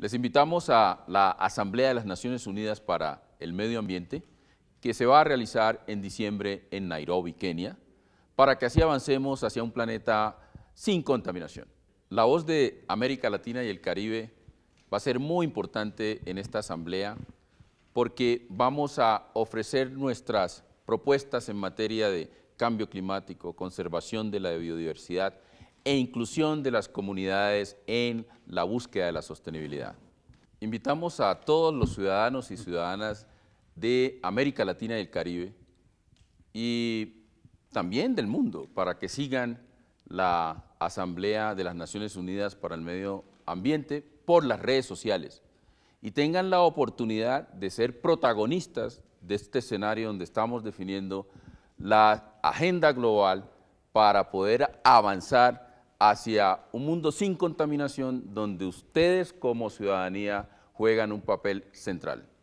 Les invitamos a la Asamblea de las Naciones Unidas para el Medio Ambiente, que se va a realizar en diciembre en Nairobi, Kenia, para que así avancemos hacia un planeta sin contaminación. La voz de América Latina y el Caribe va a ser muy importante en esta asamblea porque vamos a ofrecer nuestras propuestas en materia de cambio climático, conservación de la biodiversidad, e inclusión de las comunidades en la búsqueda de la sostenibilidad. Invitamos a todos los ciudadanos y ciudadanas de América Latina y el Caribe y también del mundo para que sigan la Asamblea de las Naciones Unidas para el Medio Ambiente por las redes sociales y tengan la oportunidad de ser protagonistas de este escenario donde estamos definiendo la agenda global para poder avanzar hacia un mundo sin contaminación donde ustedes como ciudadanía juegan un papel central.